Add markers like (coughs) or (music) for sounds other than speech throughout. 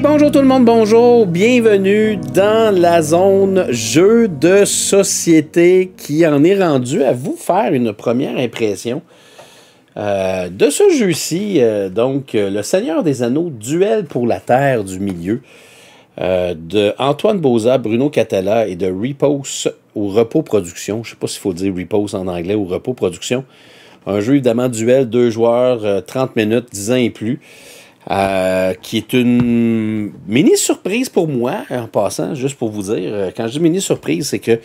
bonjour tout le monde, bonjour, bienvenue dans la zone jeu de société qui en est rendu à vous faire une première impression euh, de ce jeu-ci. Euh, donc, euh, Le Seigneur des Anneaux, Duel pour la Terre du Milieu, de Antoine Boza, Bruno Catala et de Repose ou Repos Production. Je ne sais pas s'il faut dire Repose en anglais ou Repos Production. Un jeu évidemment duel, deux joueurs, 30 minutes, 10 ans et plus. Euh, qui est une mini-surprise pour moi, en passant, juste pour vous dire. Euh, quand je dis mini-surprise, c'est que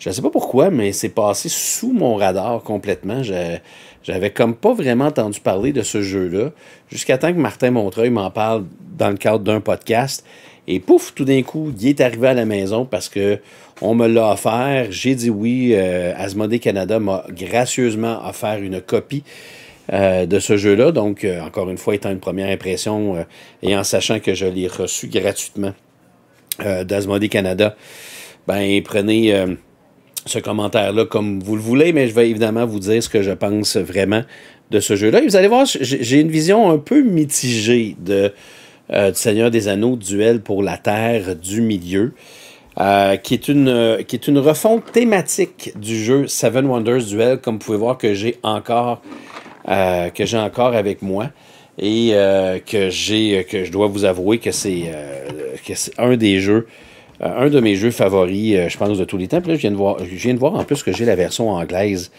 je ne sais pas pourquoi, mais c'est passé sous mon radar complètement. J'avais comme pas vraiment entendu parler de ce jeu-là, jusqu'à temps que Martin Montreuil m'en parle dans le cadre d'un podcast. Et pouf, tout d'un coup, il est arrivé à la maison parce que on me l'a offert. J'ai dit oui. Euh, Asmodé Canada m'a gracieusement offert une copie euh, de ce jeu-là. Donc, euh, encore une fois, étant une première impression euh, et en sachant que je l'ai reçu gratuitement d'Asmodee Canada, ben prenez ce commentaire-là comme vous le voulez, mais je vais évidemment vous dire ce que je pense vraiment de ce jeu-là. Et vous allez voir, j'ai une vision un peu mitigée de, du Seigneur des Anneaux, Duel pour la Terre du Milieu. qui, est une, qui est une refonte thématique du jeu Seven Wonders Duel, comme vous pouvez voir que j'ai encore euh, que j'ai encore avec moi et euh, que j'ai euh, que je dois vous avouer que c'est euh, un des jeux un de mes jeux favoris je pense de tous les temps Puis là, je viens de voir je viens de voir en plus que j'ai la version anglaise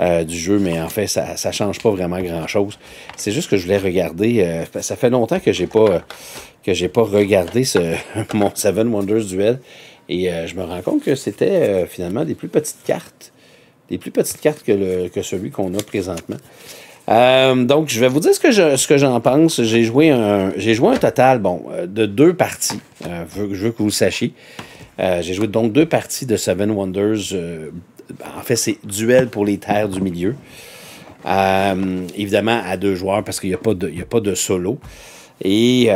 du jeu mais en fait ça ça change pas vraiment grand chose c'est juste que je voulais regarder ça fait longtemps que j'ai pas que j'ai pas regardé ce (laughs) mon Seven Wonders Duel et je me rends compte que c'était finalement des plus petites cartes des plus petites cartes que, celui qu'on a présentement. Euh, donc, je vais vous dire ce que, ce que j'en pense. J'ai joué, un, j'ai joué un total bon, euh, de deux parties. Euh, je, veux, que vous le sachiez. j'ai joué donc deux parties de Seven Wonders. en fait, c'est duel pour les terres du milieu. évidemment, à deux joueurs parce qu'il n'y a, pas de, pas de solo. Et,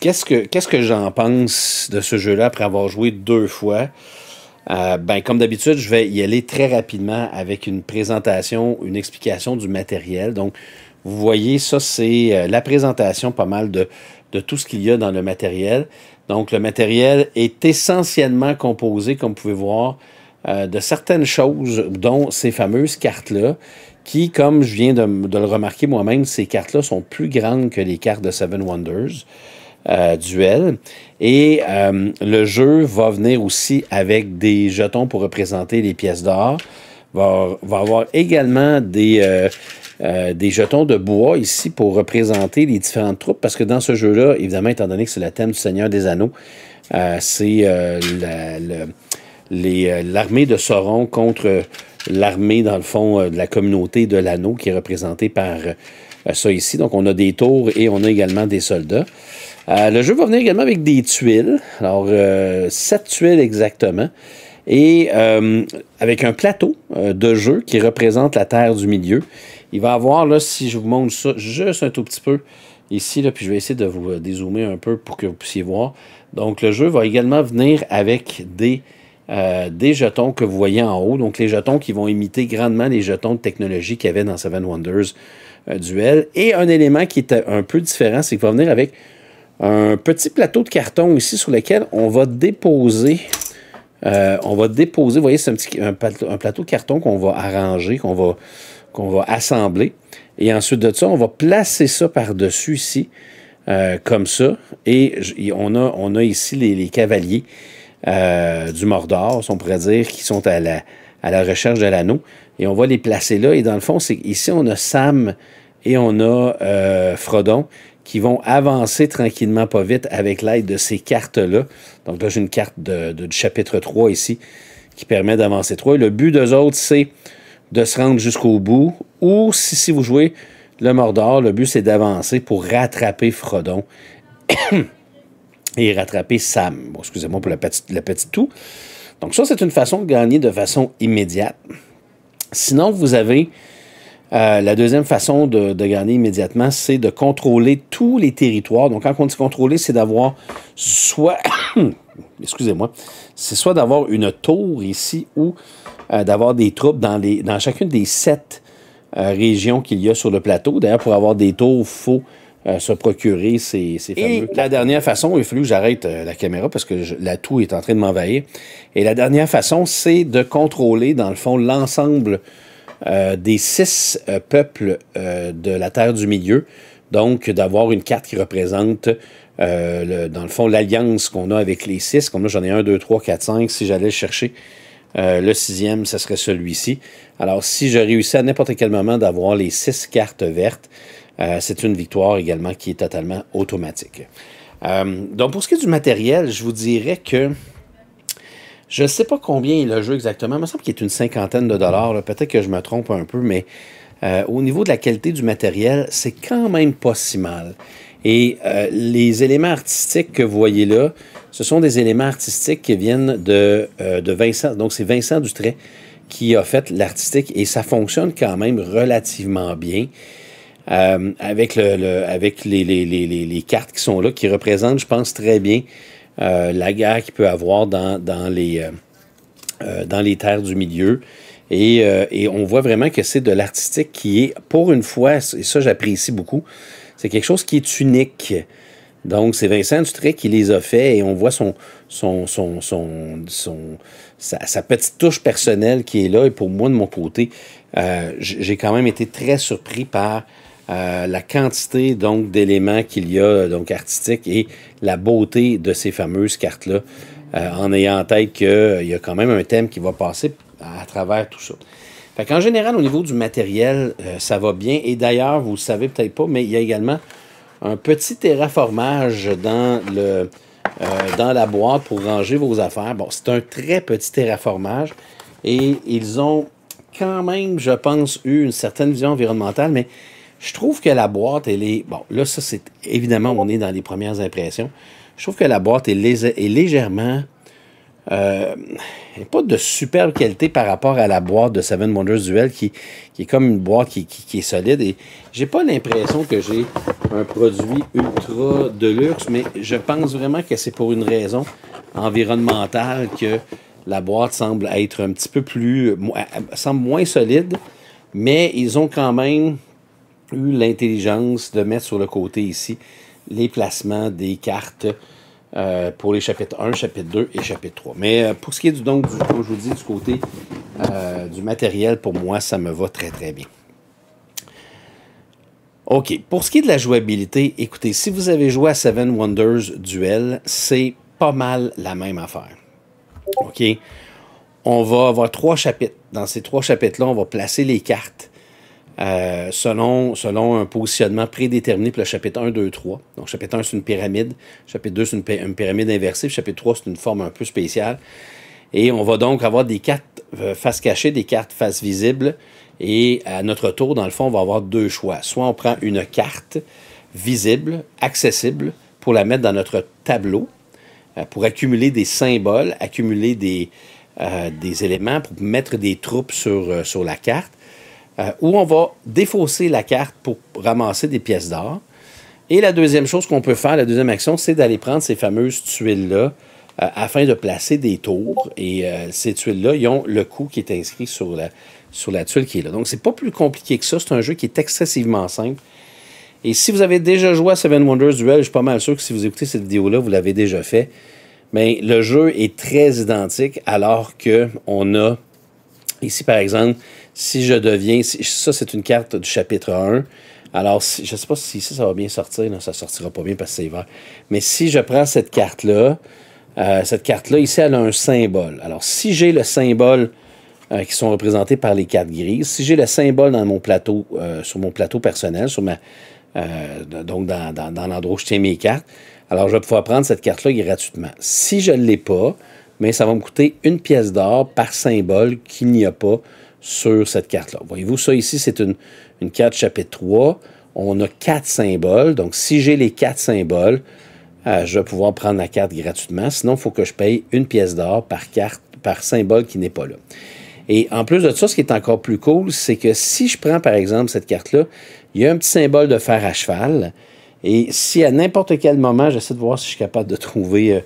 qu'est-ce, que, qu'est-ce que j'en pense de ce jeu-là après avoir joué deux fois? Euh, ben, comme d'habitude, je vais y aller très rapidement avec une présentation, une explication du matériel. Donc, vous voyez, ça, c'est euh, la présentation pas mal de, tout ce qu'il y a dans le matériel. Donc, le matériel est essentiellement composé, comme vous pouvez voir, euh, de certaines choses, dont ces fameuses cartes-là, qui, comme je viens de le remarquer moi-même, ces cartes-là sont plus grandes que les cartes de Seven Wonders. Euh, duel. Et euh, le jeu va venir aussi avec des jetons pour représenter les pièces d'or. Va, va avoir également des, euh, des jetons de bois ici pour représenter les différentes troupes. Parce que dans ce jeu-là, évidemment, étant donné que c'est le thème du Seigneur des Anneaux, c'est l'armée de Sauron contre l'armée, dans le fond, de la communauté de l'anneau qui est représentée par ça ici. Donc, on a des tours et on a également des soldats. Euh, le jeu va venir également avec des tuiles. Alors, euh, sept tuiles exactement. Et euh, avec un plateau de jeu qui représente la Terre du milieu. Il va avoir, là, si je vous montre ça juste un tout petit peu ici, puis je vais essayer de vous dézoomer un peu pour que vous puissiez voir. Donc, le jeu va également venir avec des, des jetons que vous voyez en haut. Donc, les jetons qui vont imiter grandement les jetons de technologie qu'il y avait dans Seven Wonders Duel. Et un élément qui est un peu différent, c'est qu'il va venir avec un petit plateau de carton ici sur lequel on va déposer. Euh, on va déposer, vous voyez, c'est un, petit, un, plateau, de carton qu'on va arranger, qu'on va, va assembler. Et ensuite de ça, on va placer ça par-dessus ici, euh, comme ça. Et, on, a, on a ici les, cavaliers euh, du Mordor, on pourrait dire, qui sont à la, à la recherche de l'anneau. Et on va les placer là. Et dans le fond, c'est ici, on a Sam et on a Frodon qui vont avancer tranquillement, pas vite, avec l'aide de ces cartes-là. Donc là, j'ai une carte de, du chapitre 3 ici qui permet d'avancer trois. le but d'eux autres, c'est de se rendre jusqu'au bout, ou si, vous jouez le Mordor, le but, c'est d'avancer pour rattraper Frodon (coughs) et rattraper Sam. Bon, excusez-moi pour le petit la toux. Donc ça, c'est une façon de gagner de façon immédiate. Sinon, vous avez euh, la deuxième façon de, gagner immédiatement, c'est de contrôler tous les territoires. Donc, quand on dit contrôler, c'est d'avoir soit, (coughs) excusez-moi, c'est soit d'avoir une tour ici ou euh, d'avoir des troupes dans, dans chacune des sept euh, régions qu'il y a sur le plateau. D'ailleurs, pour avoir des tours, il faut se procurer ces, fameux. Et la dernière façon, il faut que j'arrête la caméra parce que la toux est en train de m'envahir. Et la dernière façon, c'est de contrôler, dans le fond, l'ensemble euh, des six euh, peuples euh, de la Terre du Milieu. Donc, d'avoir une carte qui représente, dans le fond, l'alliance qu'on a avec les six. Comme là, j'en ai un, deux, trois, quatre, cinq. Si j'allais chercher le sixième, ce serait celui-ci. Alors, si je réussis à n'importe quel moment d'avoir les six cartes vertes, c'est une victoire également qui est totalement automatique. donc, pour ce qui est du matériel, je vous dirais que je ne sais pas combien il le joué exactement. Il me semble qu'il est une cinquantaine de dollars. Peut-être que je me trompe un peu, mais euh, au niveau de la qualité du matériel, c'est quand même pas si mal. Et euh, les éléments artistiques que vous voyez là, ce sont des éléments artistiques qui viennent de, euh, de Vincent. Donc, c'est Vincent Dutray qui a fait l'artistique et ça fonctionne quand même relativement bien. avec avec les, les, cartes qui sont là, qui représentent, je pense, très bien euh, la guerre qu'il peut avoir dans, les, euh, euh, dans les terres du milieu. Et, et on voit vraiment que c'est de l'artistique qui est, pour une fois, et ça j'apprécie beaucoup, c'est quelque chose qui est unique. Donc, c'est Vincent Dutré qui les a faits et on voit son, son, son, son, son sa, petite touche personnelle qui est là. Et pour moi, de mon côté, j'ai quand même été très surpris par euh, la quantité donc d'éléments qu'il y a euh, donc artistiques et la beauté de ces fameuses cartes là, euh, en ayant en tête qu'il y a quand même un thème qui va passer à travers tout ça. en général, au niveau du matériel, ça va bien. Et d'ailleurs, vous ne savez peut-être pas, mais il y a également un petit terraformage dans, le, dans la boîte pour ranger vos affaires. Bon, c'est un très petit terraformage. Et ils ont quand même, je pense, eu une certaine vision environnementale, mais je trouve que la boîte, elle est. Bon, là, ça, c'est. Évidemment, on est dans les premières impressions. Je trouve que la boîte est, légèrement. Euh, n'est pas de superbe qualité par rapport à la boîte de Seven Wonders Duel qui, est comme une boîte qui, est solide et j'ai pas l'impression que j'ai un produit ultra de luxe mais je pense vraiment que c'est pour une raison environnementale que la boîte semble être un petit peu plus euh, semble moins solide mais ils ont quand même eu l'intelligence de mettre sur le côté ici les placements des cartes euh, pour les chapitres 1, chapitre 2 et chapitre 3. Mais euh, pour ce qui est du, donc, du, du côté euh, du matériel, pour moi, ça me va très, très bien. OK. Pour ce qui est de la jouabilité, écoutez, si vous avez joué à Seven Wonders Duel, c'est pas mal la même affaire. OK? On va avoir trois chapitres. Dans ces trois chapitres-là, on va placer les cartes euh, selon, selon un positionnement prédéterminé pour le chapitre 1, 2, 3. Donc, chapitre 1, c'est une pyramide. Chapitre 2, c'est une, pyramide inversée. Chapitre 3, c'est une forme un peu spéciale. Et on va donc avoir des cartes faces euh, face cachée, des cartes face visible. Et à notre tour, dans le fond, on va avoir deux choix. Soit on prend une carte visible, accessible, pour la mettre dans notre tableau, euh, pour accumuler des symboles, accumuler des, éléments, pour mettre des troupes sur la carte euh, où on va défausser la carte pour ramasser des pièces d'or. Et la deuxième chose qu'on peut faire, la deuxième action, c'est d'aller prendre ces fameuses tuiles-là euh, afin de placer des tours. Et euh, ces tuiles-là, ils ont le coût qui est inscrit sur la, sur la tuile qui est là. Donc, c'est pas plus compliqué que ça. C'est un jeu qui est excessivement simple. Et si vous avez déjà joué à Seven Wonders Duel, je suis pas mal sûr que si vous écoutez cette vidéo-là, vous l'avez déjà fait. Mais le jeu est très identique alors que on a ici, par exemple, si je deviens. ça, c'est une carte du chapitre 1. Alors, je ne sais pas si ici ça va bien sortir. Non, ça ne sortira pas bien parce que c'est vert. Mais si je prends cette carte-là, euh, cette carte-là, ici, elle a un symbole. Alors, si j'ai le symbole euh, qui sont représentés par les cartes grises, si j'ai le symbole dans mon plateau, euh, sur mon plateau personnel, sur ma, donc dans, l'endroit où je tiens mes cartes, alors je vais pouvoir prendre cette carte-là gratuitement. Si je ne l'ai pas, mais ça va me coûter une pièce d'or par symbole qu'il n'y a pas sur cette carte-là. Voyez-vous, ça ici, c'est une, carte chapitre 3. On a quatre symboles. Donc, si j'ai les quatre symboles, euh, je vais pouvoir prendre la carte gratuitement. Sinon, il faut que je paye une pièce d'or par carte, par symbole qui n'est pas là. Et en plus de ça, ce qui est encore plus cool, c'est que si je prends, par exemple, cette carte-là, il y a un petit symbole de fer à cheval. Et si à n'importe quel moment, j'essaie de voir si je suis capable de trouver euh,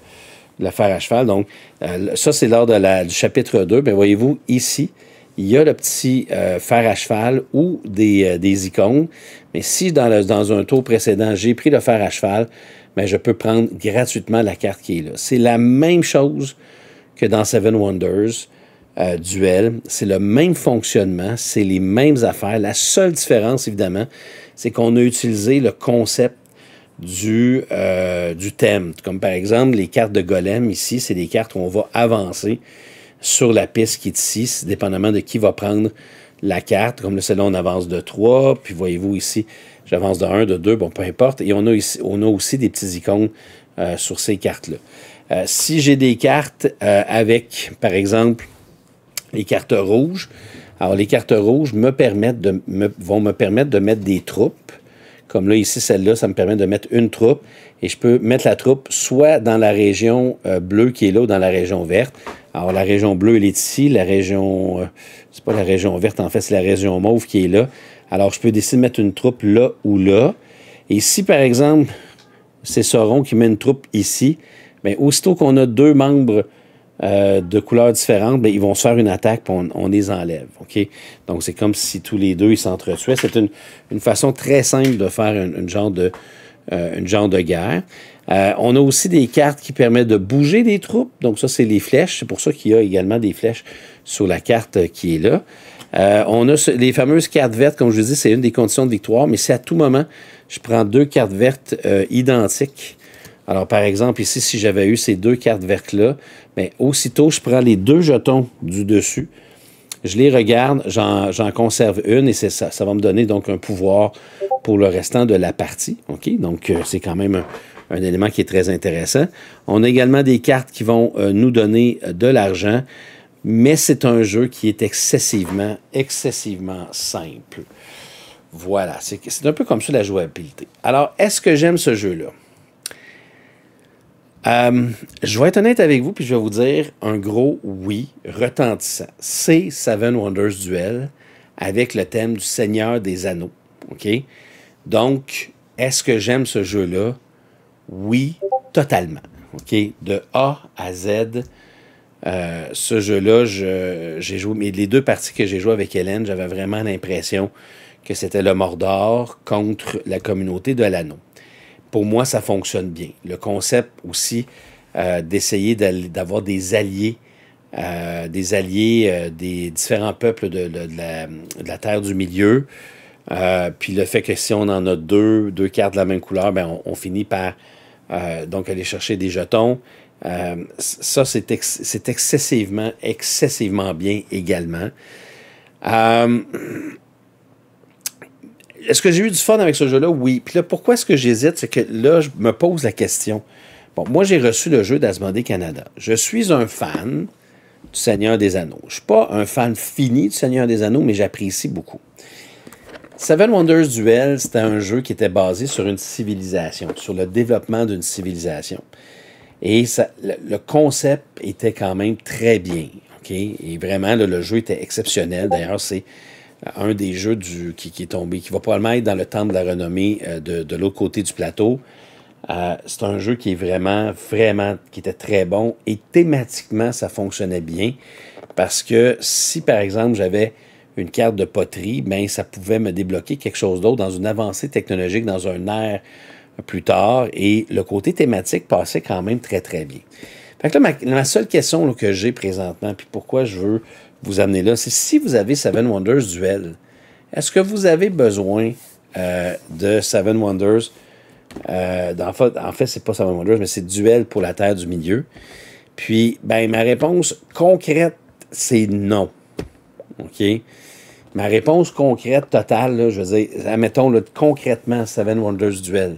la fer à cheval. Donc, euh, ça, c'est lors de la, du chapitre 2. Mais ben, voyez-vous, ici, il y a le petit euh, fer à cheval ou des, euh, icônes. Mais si dans, dans un tour précédent, j'ai pris le fer à cheval, mais ben, je peux prendre gratuitement la carte qui est là. C'est la même chose que dans Seven Wonders euh, Duel. C'est le même fonctionnement, c'est les mêmes affaires. La seule différence, évidemment, c'est qu'on a utilisé le concept du, du thème. Comme par exemple, les cartes de golem ici, c'est des cartes où on va avancer sur la piste qui est ici, dépendamment de qui va prendre la carte. Comme le celle-là, on avance de 3. Puis voyez-vous ici, j'avance de 1, de 2, bon, peu importe. Et on a, aussi des petits icônes euh, sur ces cartes-là. Euh, si j'ai des cartes euh, avec, par exemple, les cartes rouges, alors les cartes rouges me permettent de, me, vont me permettre de mettre des troupes. Comme là, ici, celle-là, ça me permet de mettre une troupe. Et je peux mettre la troupe soit dans la région bleue qui est là ou dans la région verte. Alors, la région bleue, elle est ici. La région, euh, c'est pas la région verte, en fait, c'est la région mauve qui est là. Alors, je peux décider de mettre une troupe là ou là. Et si, par exemple, c'est Sauron qui met une troupe ici, bien, aussitôt qu'on a deux membres euh, de couleurs différentes, bien, ils vont se faire une attaque et on, les enlève. OK? Donc, c'est comme si tous les deux, ils s'entretuaient. C'est une, façon très simple de faire une, euh, une genre de guerre. Euh, on a aussi des cartes qui permettent de bouger des troupes. Donc ça, c'est les flèches. C'est pour ça qu'il y a également des flèches sur la carte euh, qui est là. Euh, on a les fameuses cartes vertes, comme je vous dis, c'est une des conditions de victoire, mais c'est à tout moment, je prends deux cartes vertes identiques. Alors, par exemple, ici, si j'avais eu ces deux cartes vertes-là, mais aussitôt, je prends les deux jetons du dessus. Je les regarde, j'en conserve une et c'est ça. Ça va me donner donc un pouvoir pour le restant de la partie. OK? Donc, euh, c'est quand même un, élément qui est très intéressant. On a également des cartes qui vont euh, nous donner euh, de l'argent, mais c'est un jeu qui est excessivement, excessivement simple. Voilà, c'est un peu comme ça la jouabilité. Alors, est-ce que j'aime ce jeu-là? Euh, je vais être honnête avec vous, puis je vais vous dire un gros oui retentissant. C'est Seven Wonders Duel avec le thème du Seigneur des Anneaux. OK? Donc, est-ce que j'aime ce jeu-là? Oui, totalement. OK? De A à Z. Euh, ce jeu-là, j'ai joué, mais les deux parties que j'ai jouées avec Hélène, j'avais vraiment l'impression que c'était le Mordor contre la communauté de l'anneau pour moi, ça fonctionne bien. Le concept aussi euh, d'essayer d'avoir des alliés, euh, des alliés euh, des différents peuples de, la, Terre du Milieu. puis le fait que si on en a deux, deux cartes de la même couleur, ben on, finit par donc aller chercher des jetons. ça, c'est excessivement, excessivement bien également. Euh, est-ce que j'ai eu du fun avec ce jeu-là? Oui. Puis là, pourquoi est-ce que j'hésite? C'est que là, je me pose la question. Bon, moi, j'ai reçu le jeu d'Asmodée Canada. Je suis un fan du Seigneur des Anneaux. Je ne suis pas un fan fini du Seigneur des Anneaux, mais j'apprécie beaucoup. Seven Wonders Duel, c'était un jeu qui était basé sur une civilisation, sur le développement d'une civilisation. Et le, concept était quand même très bien. Et vraiment, le jeu était exceptionnel. D'ailleurs, c'est un des jeux du, qui, est tombé, qui va probablement être dans le temps de la renommée euh, de, l'autre côté du plateau. Euh, c'est un jeu qui est vraiment, vraiment, qui était très bon et thématiquement, ça fonctionnait bien parce que si, par exemple, j'avais une carte de poterie, ben, ça pouvait me débloquer quelque chose d'autre dans une avancée technologique, dans un air plus tard et le côté thématique passait quand même très, très bien. Fait que là, ma, seule question que j'ai présentement, puis pourquoi je veux vous amenez là, c'est si vous avez Seven Wonders Duel, est-ce que vous avez besoin euh, de Seven Wonders? Euh, en fait, c'est pas Seven Wonders, mais c'est Duel pour la Terre du Milieu. Puis, ben, ma réponse concrète, c'est non. OK? Ma réponse concrète totale, je veux dire, admettons concrètement Seven Wonders Duel,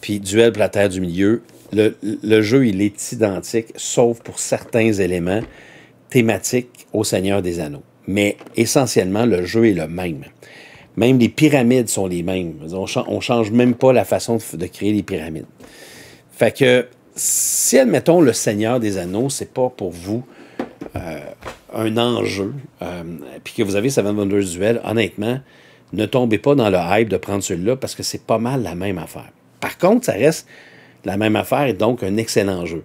puis Duel pour la Terre du Milieu, le jeu, il est identique, sauf pour certains éléments thématique au Seigneur des Anneaux. Mais essentiellement, le jeu est le même. Même les pyramides sont les mêmes. On, change même pas la façon de, créer les pyramides. Fait que, si, admettons, le Seigneur des Anneaux, c'est pas pour vous euh, un enjeu, euh, puis que vous avez Seven Wonders Duel, honnêtement, ne tombez pas dans le hype de prendre celui-là parce que c'est pas mal la même affaire. Par contre, ça reste la même affaire et donc un excellent jeu.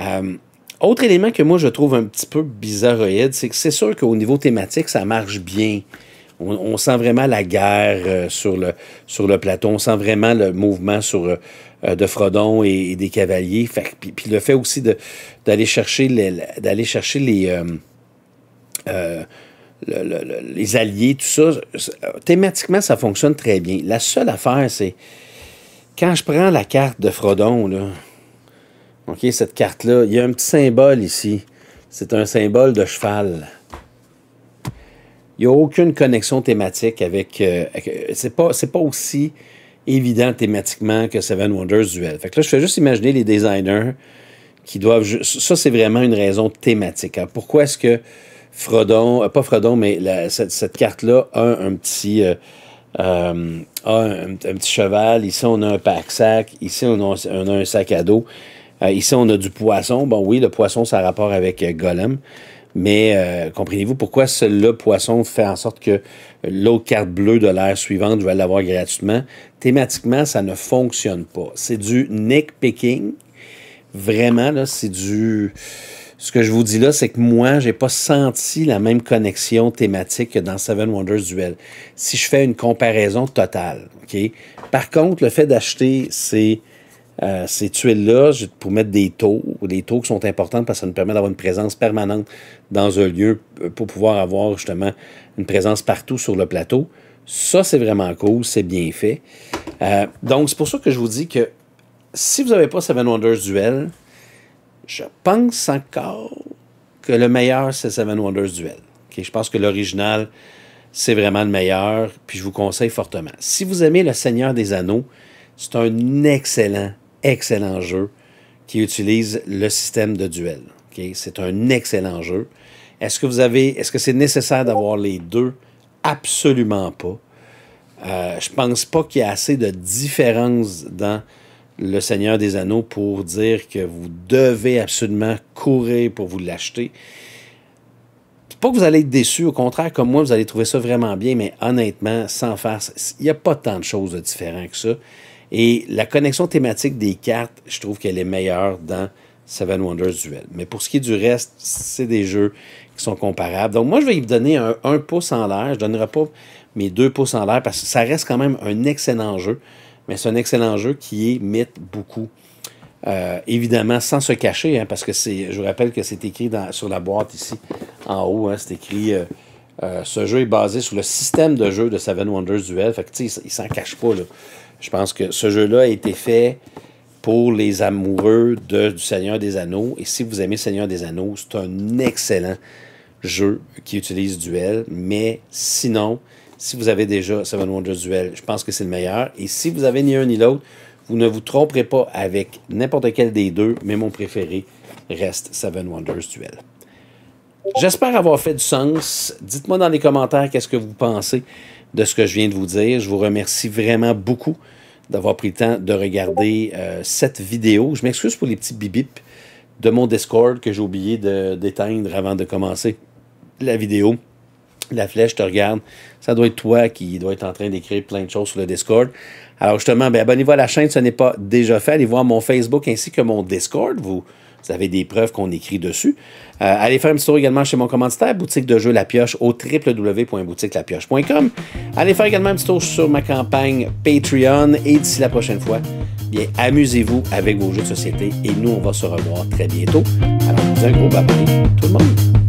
Euh, autre élément que moi je trouve un petit peu bizarroïde, c'est que c'est sûr qu'au niveau thématique, ça marche bien. On, sent vraiment la guerre euh, sur, le, sur le plateau, on sent vraiment le mouvement sur, euh, de Frodon et, des cavaliers. puis, le fait aussi d'aller chercher les, chercher les, euh, les alliés, tout ça, thématiquement, ça fonctionne très bien. La seule affaire, c'est quand je prends la carte de Frodon, là, cette carte-là, il y a un petit symbole ici. C'est un symbole de cheval. Il n'y a aucune connexion thématique avec... Euh, euh, Ce c'est pas, aussi évident thématiquement que Seven Wonders Duel. Fait là, je fais juste imaginer les designers qui doivent... Ça, c'est vraiment une raison thématique. Hein. pourquoi est-ce que Frodon... Euh, pas Frodon, mais cette, carte-là a un petit... a un, petit cheval, ici on a un pack-sac, ici on a un sac à dos. Euh, ici, on a du poisson. Bon, oui, le poisson, ça a rapport avec euh, Golem. Mais euh, comprenez-vous pourquoi le poisson fait en sorte que l'autre carte bleue de l'ère suivante, je vais l'avoir gratuitement. Thématiquement, ça ne fonctionne pas. C'est du neck picking. Vraiment, là, c'est du. Ce que je vous dis là, c'est que moi, j'ai pas senti la même connexion thématique que dans Seven Wonders Duel. Si je fais une comparaison totale, OK? Par contre, le fait d'acheter c'est euh, ces tuiles-là pour mettre des taux, des taux qui sont importants parce que ça nous permet d'avoir une présence permanente dans un lieu euh, pour pouvoir avoir justement une présence partout sur le plateau. Ça, c'est vraiment cool, c'est bien fait. Euh, donc, c'est pour ça que je vous dis que si vous n'avez pas Seven Wonders Duel, je pense encore que le meilleur, c'est Seven Wonders Duel. Je pense que l'original, c'est vraiment le meilleur, puis je vous conseille fortement. Si vous aimez Le Seigneur des Anneaux, c'est un excellent excellent jeu qui utilise le système de duel. C'est un excellent jeu. Est-ce que vous avez, est-ce que c'est nécessaire d'avoir les deux? Absolument pas. Je euh, je pense pas qu'il y a assez de différence dans le Seigneur des Anneaux pour dire que vous devez absolument courir pour vous l'acheter. Pas que vous allez être déçu, au contraire, comme moi, vous allez trouver ça vraiment bien, mais honnêtement, sans farce, il n'y a pas tant de choses différentes que ça. Et la connexion thématique des cartes, je trouve qu'elle est meilleure dans Seven Wonders Duel. Mais pour ce qui est du reste, c'est des jeux qui sont comparables. Donc moi, je vais vous donner un, pouce en l'air. Je ne donnerai pas mes deux pouces en l'air parce que ça reste quand même un excellent jeu. Mais c'est un excellent jeu qui émite beaucoup. Euh, évidemment, sans se cacher, hein, parce que c'est, je vous rappelle que c'est écrit sur la boîte ici, en haut, hein, c'est écrit euh, euh, ce jeu est basé sur le système de jeu de Seven Wonders Duel. Fait que, tu sais, il, ne s'en cache pas, là. Je pense que ce jeu-là a été fait pour les amoureux de, du Seigneur des Anneaux. Et si vous aimez Seigneur des Anneaux, c'est un excellent jeu qui utilise Duel. Mais sinon, si vous avez déjà Seven Wonders Duel, je pense que c'est le meilleur. Et si vous avez ni un ni l'autre, vous ne vous tromperez pas avec n'importe quel des deux, mais mon préféré reste Seven Wonders Duel. J'espère avoir fait du sens. Dites-moi dans les commentaires qu'est-ce que vous pensez de ce que je viens de vous dire. Je vous remercie vraiment beaucoup d'avoir pris le temps de regarder euh, cette vidéo. Je m'excuse pour les petits bibips de mon Discord que j'ai oublié d'éteindre avant de commencer la vidéo. La flèche te regarde. Ça doit être toi qui dois être en train d'écrire plein de choses sur le Discord. Alors justement, ben, abonnez-vous à la chaîne si ce n'est pas déjà fait. Allez voir mon Facebook ainsi que mon Discord. Vous, vous avez des preuves qu'on écrit dessus. Euh, allez faire un petit tour également chez mon commanditaire, boutique de jeux La Pioche au www.boutiquelapioche.com. Allez faire également un petit tour sur ma campagne Patreon et d'ici la prochaine fois, bien amusez-vous avec vos jeux de société et nous on va se revoir très bientôt. Alors, je vous un gros bye tout le monde.